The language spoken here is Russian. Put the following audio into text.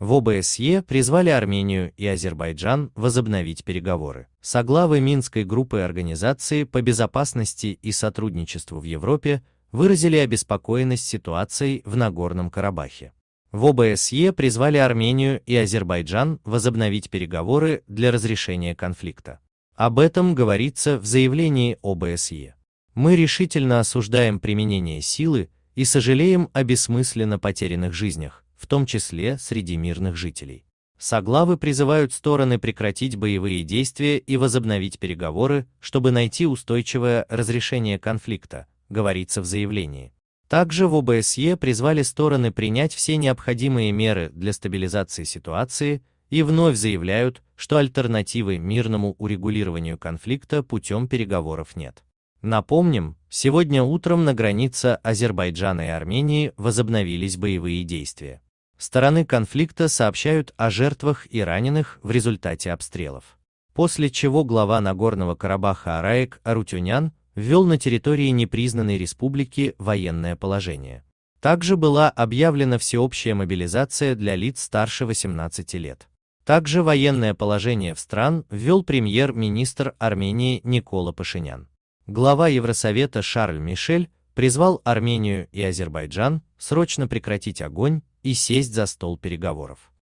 В ОБСЕ призвали Армению и Азербайджан возобновить переговоры. Соглавы Минской группы Организации по безопасности и сотрудничеству в Европе выразили обеспокоенность ситуацией в Нагорном Карабахе. В ОБСЕ призвали Армению и Азербайджан возобновить переговоры для разрешения конфликта. Об этом говорится в заявлении ОБСЕ. Мы решительно осуждаем применение силы и сожалеем о бессмысленно потерянных жизнях, в том числе среди мирных жителей. Соглавы призывают стороны прекратить боевые действия и возобновить переговоры, чтобы найти устойчивое разрешение конфликта, говорится в заявлении. Также в ОБСЕ призвали стороны принять все необходимые меры для стабилизации ситуации и вновь заявляют, что альтернативы мирному урегулированию конфликта путем переговоров нет. Напомним, сегодня утром на границе Азербайджана и Армении возобновились боевые действия. Стороны конфликта сообщают о жертвах и раненых в результате обстрелов. После чего глава Нагорного Карабаха Араек Арутюнян ввел на территории непризнанной республики военное положение. Также была объявлена всеобщая мобилизация для лиц старше 18 лет. Также военное положение в стран ввел премьер-министр Армении Никола Пашинян. Глава Евросовета Шарль Мишель призвал Армению и Азербайджан срочно прекратить огонь и сесть за стол переговоров.